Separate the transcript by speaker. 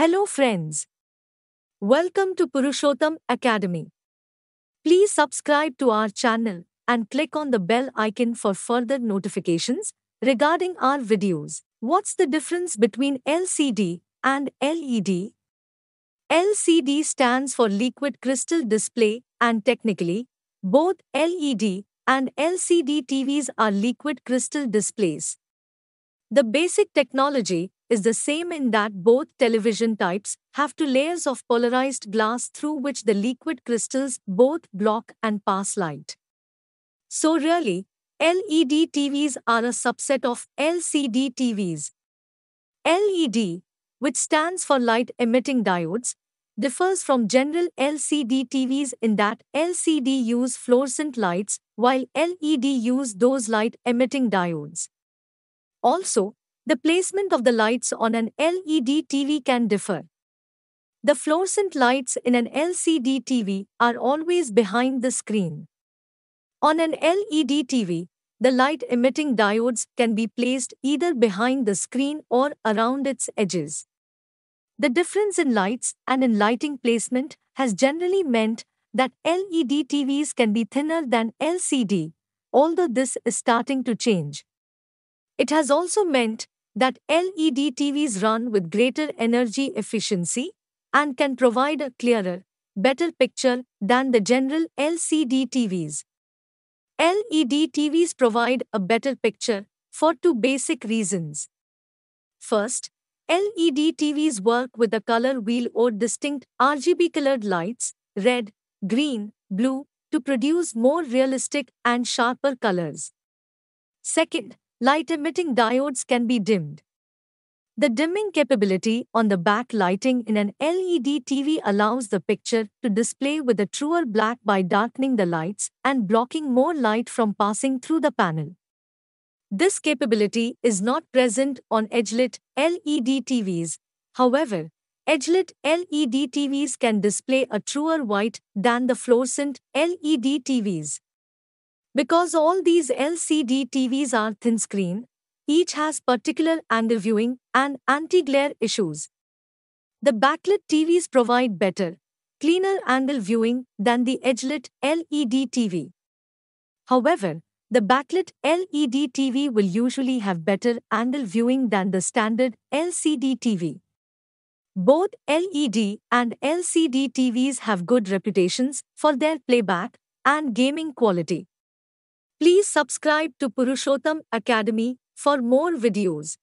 Speaker 1: Hello, friends. Welcome to Purushottam Academy. Please subscribe to our channel and click on the bell icon for further notifications regarding our videos. What's the difference between LCD and LED? LCD stands for Liquid Crystal Display, and technically, both LED and LCD TVs are liquid crystal displays. The basic technology is the same in that both television types have two layers of polarized glass through which the liquid crystals both block and pass light. So really, LED TVs are a subset of LCD TVs. LED, which stands for light emitting diodes, differs from general LCD TVs in that LCD use fluorescent lights while LED use those light emitting diodes. Also, the placement of the lights on an LED TV can differ. The fluorescent lights in an LCD TV are always behind the screen. On an LED TV, the light emitting diodes can be placed either behind the screen or around its edges. The difference in lights and in lighting placement has generally meant that LED TVs can be thinner than LCD, although this is starting to change. It has also meant that LED TVs run with greater energy efficiency and can provide a clearer, better picture than the general LCD TVs. LED TVs provide a better picture for two basic reasons. First, LED TVs work with a color wheel or distinct RGB colored lights, red, green, blue, to produce more realistic and sharper colors. Second, light-emitting diodes can be dimmed. The dimming capability on the backlighting in an LED TV allows the picture to display with a truer black by darkening the lights and blocking more light from passing through the panel. This capability is not present on lit LED TVs. However, lit LED TVs can display a truer white than the fluorescent LED TVs. Because all these LCD TVs are thin screen, each has particular viewing and anti-glare issues. The backlit TVs provide better, cleaner angle viewing than the edge lit LED TV. However, the backlit LED TV will usually have better angle viewing than the standard LCD TV. Both LED and LCD TVs have good reputations for their playback and gaming quality. Please subscribe to Purushottam Academy for more videos.